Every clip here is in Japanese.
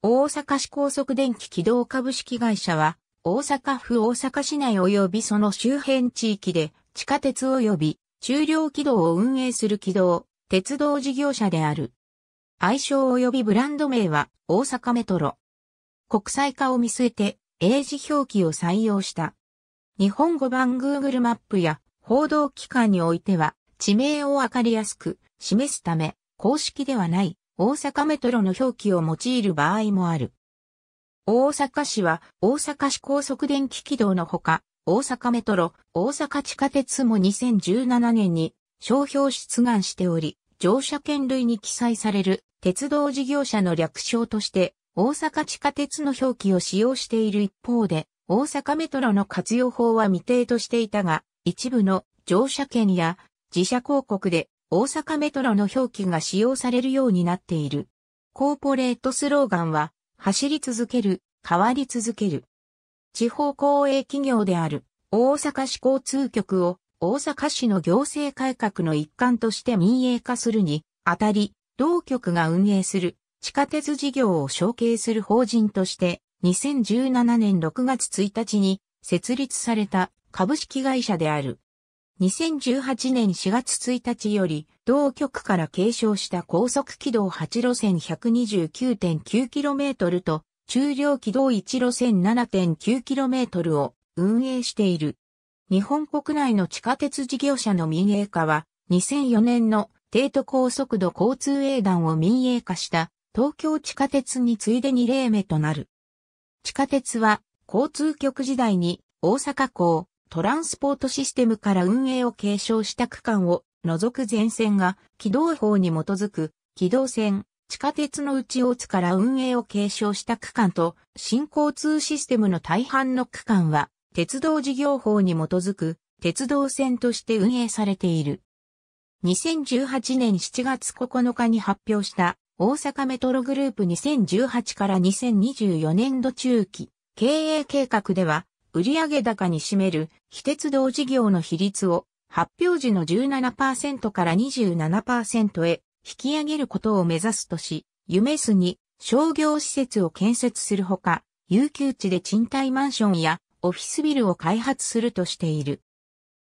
大阪市高速電気軌道株式会社は、大阪府大阪市内及びその周辺地域で、地下鉄及び中量軌道を運営する軌道、鉄道事業者である。愛称及びブランド名は大阪メトロ。国際化を見据えて英字表記を採用した。日本語版 Google マップや報道機関においては地名をわかりやすく示すため公式ではない大阪メトロの表記を用いる場合もある。大阪市は大阪市高速電気軌道のほか、大阪メトロ、大阪地下鉄も2017年に商標出願しており、乗車券類に記載される鉄道事業者の略称として大阪地下鉄の表記を使用している一方で、大阪メトロの活用法は未定としていたが、一部の乗車券や自社広告で大阪メトロの表記が使用されるようになっている。コーポレートスローガンは、走り続ける、変わり続ける。地方公営企業である大阪市交通局を大阪市の行政改革の一環として民営化するにあたり、同局が運営する地下鉄事業を承継する法人として2017年6月1日に設立された株式会社である。2018年4月1日より、同局から継承した高速軌道8路線 129.9km と、中量軌道1路線 7.9km を運営している。日本国内の地下鉄事業者の民営化は、2004年の帝都高速度交通営団を民営化した東京地下鉄に次いで2例目となる。地下鉄は交通局時代に大阪港、トランスポートシステムから運営を継承した区間を除く全線が軌道法に基づく軌道線、地下鉄の内大津から運営を継承した区間と新交通システムの大半の区間は鉄道事業法に基づく鉄道線として運営されている。2018年7月9日に発表した大阪メトログループ2018から2024年度中期経営計画では売上高に占める非鉄道事業の比率を発表時の17%から27%へ引き上げることを目指すとし、夢すに商業施設を建設するほか、有給地で賃貸マンションやオフィスビルを開発するとしている。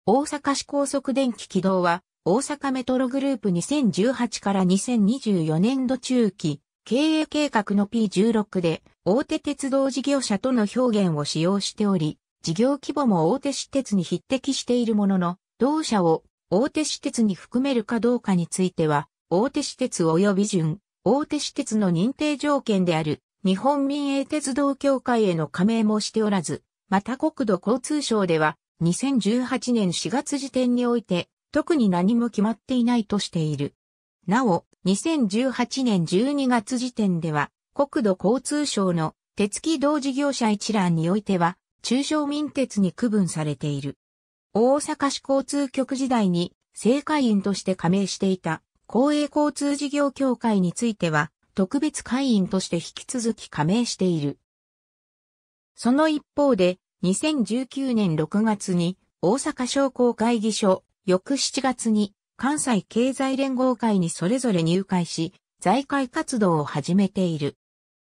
大阪市高速電気軌道は、大阪メトログループ2018から2024年度中期、経営計画の P16 で、大手鉄道事業者との表現を使用しており、事業規模も大手私鉄に匹敵しているものの、同社を大手私鉄に含めるかどうかについては、大手私鉄及び準、大手私鉄の認定条件である日本民営鉄道協会への加盟もしておらず、また国土交通省では2018年4月時点において特に何も決まっていないとしている。なお、2018年12月時点では国土交通省の鉄軌道事業者一覧においては、中小民鉄に区分されている。大阪市交通局時代に正会員として加盟していた公営交通事業協会については特別会員として引き続き加盟している。その一方で2019年6月に大阪商工会議所、翌7月に関西経済連合会にそれぞれ入会し、財界活動を始めている。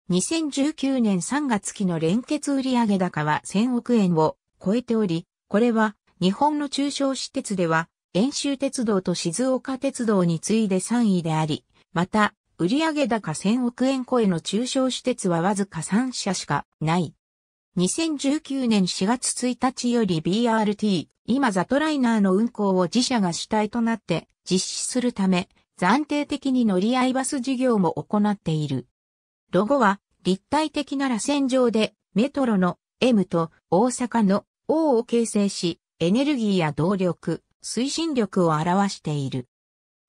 2019年3月期の連結売上高は1000億円を超えており、これは日本の中小私鉄では、遠州鉄道と静岡鉄道に次いで3位であり、また、売上高1000億円超えの中小私鉄はわずか3社しかない。2019年4月1日より BRT、今ザトライナーの運行を自社が主体となって実施するため、暫定的に乗り合いバス事業も行っている。ロゴは立体的な螺旋状でメトロの M と大阪の O を形成し、エネルギーや動力、推進力を表している。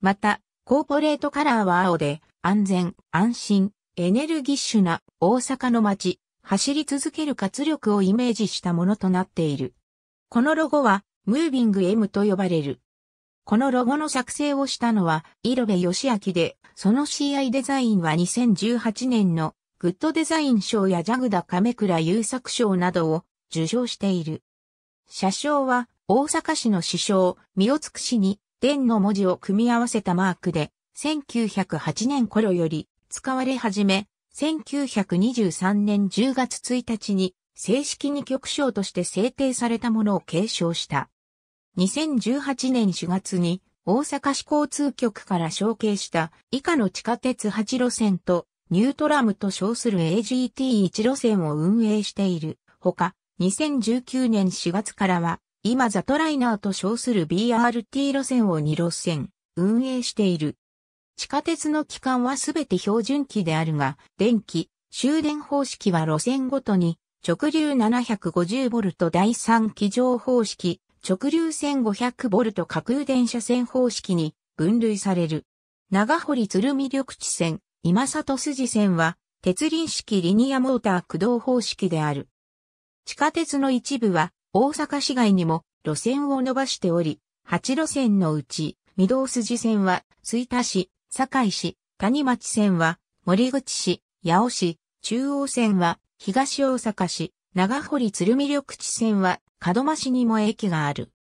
また、コーポレートカラーは青で、安全、安心、エネルギッシュな大阪の街、走り続ける活力をイメージしたものとなっている。このロゴは、ムービング M と呼ばれる。このロゴの作成をしたのは、色部義明で、その CI デザインは2018年のグッドデザイン賞やジャグダ亀倉優作賞などを受賞している。車掌は大阪市の市章、三尾津市に、伝の文字を組み合わせたマークで、1908年頃より使われ始め、1923年10月1日に正式に局章として制定されたものを継承した。2018年4月に大阪市交通局から承継した以下の地下鉄8路線とニュートラムと称する AGT1 路線を運営している。ほか、2019年4月からは、今ザトライナーと称する BRT 路線を2路線、運営している。地下鉄の機関はすべて標準機であるが、電気、終電方式は路線ごとに、直流 750V 第3機乗方式、直流 1500V 架空電車線方式に分類される。長堀鶴見緑地線、今里筋線は、鉄輪式リニアモーター駆動方式である。地下鉄の一部は、大阪市外にも路線を伸ばしており、8路線のうち、御堂筋線は、吹田市、堺市、谷町線は、森口市、八尾市、中央線は、東大阪市、長堀鶴見緑地線は、門真市にも駅がある。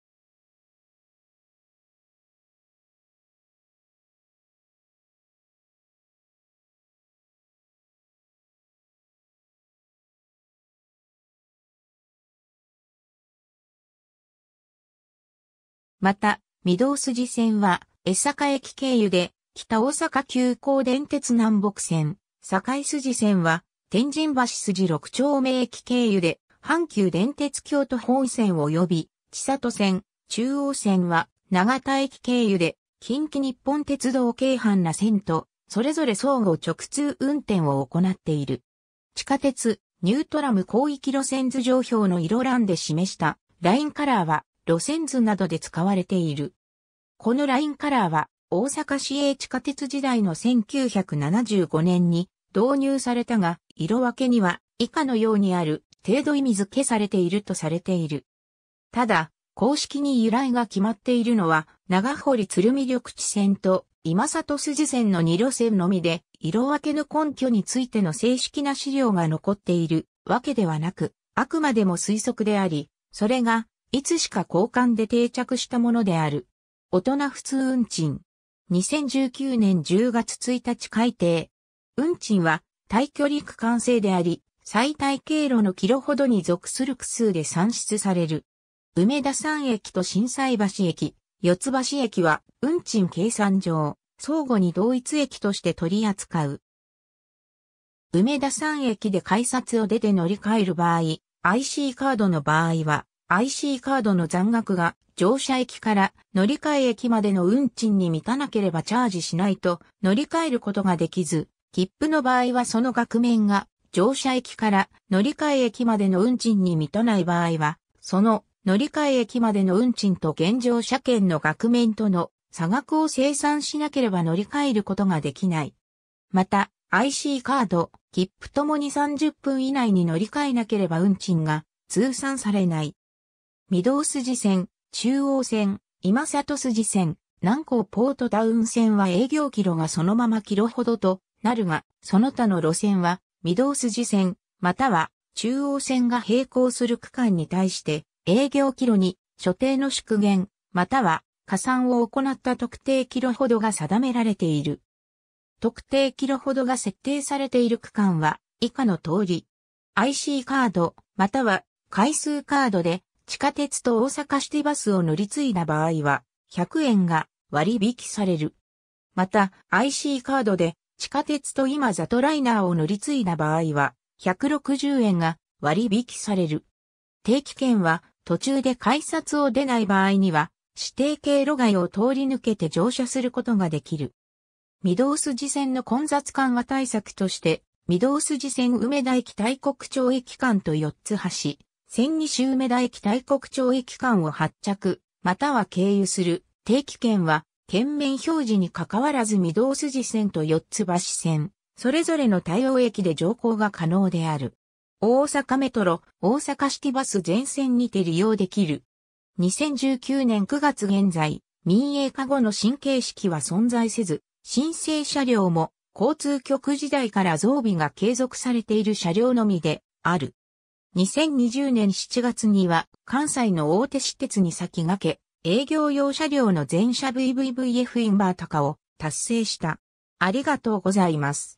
また、御堂筋線は、江坂駅経由で、北大阪急行電鉄南北線、堺筋線は、天神橋筋六丁目駅経由で、阪急電鉄京都本線及び、千里線、中央線は、長田駅経由で、近畿日本鉄道京阪な線と、それぞれ相互直通運転を行っている。地下鉄、ニュートラム広域路線図上表の色欄で示したラインカラーは路線図などで使われている。このラインカラーは、大阪市営地下鉄時代の1975年に導入されたが、色分けには以下のようにある程度意味付けされているとされている。ただ、公式に由来が決まっているのは、長堀鶴見緑地線と今里筋線の2路線のみで、色分けの根拠についての正式な資料が残っているわけではなく、あくまでも推測であり、それがいつしか交換で定着したものである。大人普通運賃。2019年10月1日改定。運賃は、対距離区間制であり、最大経路のキロほどに属する区数で算出される。梅田山駅と震災橋駅、四つ橋駅は、運賃計算上、相互に同一駅として取り扱う。梅田山駅で改札を出て乗り換える場合、IC カードの場合は、IC カードの残額が乗車駅から乗り換え駅までの運賃に満たなければチャージしないと乗り換えることができず、切符の場合はその額面が乗車駅から乗り換え駅までの運賃に満たない場合は、その乗り換え駅までの運賃と現状車券の額面との差額を生産しなければ乗り換えることができない。また、IC カード、切符ともに30分以内に乗り換えなければ運賃が通算されない。御堂筋線、中央線、今里筋線、南港ポートタウン線は営業キロがそのままキロほどとなるが、その他の路線は、御堂筋線、または中央線が並行する区間に対して、営業キロに所定の縮減、または加算を行った特定キロほどが定められている。特定キロほどが設定されている区間は以下の通り、IC カードまたは回数カードで地下鉄と大阪シティバスを乗り継いだ場合は、100円が割引される。また、IC カードで地下鉄と今ザトライナーを乗り継いだ場合は、160円が割引される。定期券は途中で改札を出ない場合には、指定経路外を通り抜けて乗車することができる。御堂筋線の混雑緩和対策として、御堂筋線梅田駅大国町駅間と4つ橋、千二州目田駅大国町駅間を発着、または経由する定期券は、県面表示に関わらず御堂筋線と四つ橋線、それぞれの対応駅で乗降が可能である。大阪メトロ、大阪シティバス全線にて利用できる。2019年9月現在、民営化後の新形式は存在せず、申請車両も交通局時代から増備が継続されている車両のみである。2020年7月には関西の大手私鉄に先駆け営業用車両の全車 VVVF インバー高を達成した。ありがとうございます。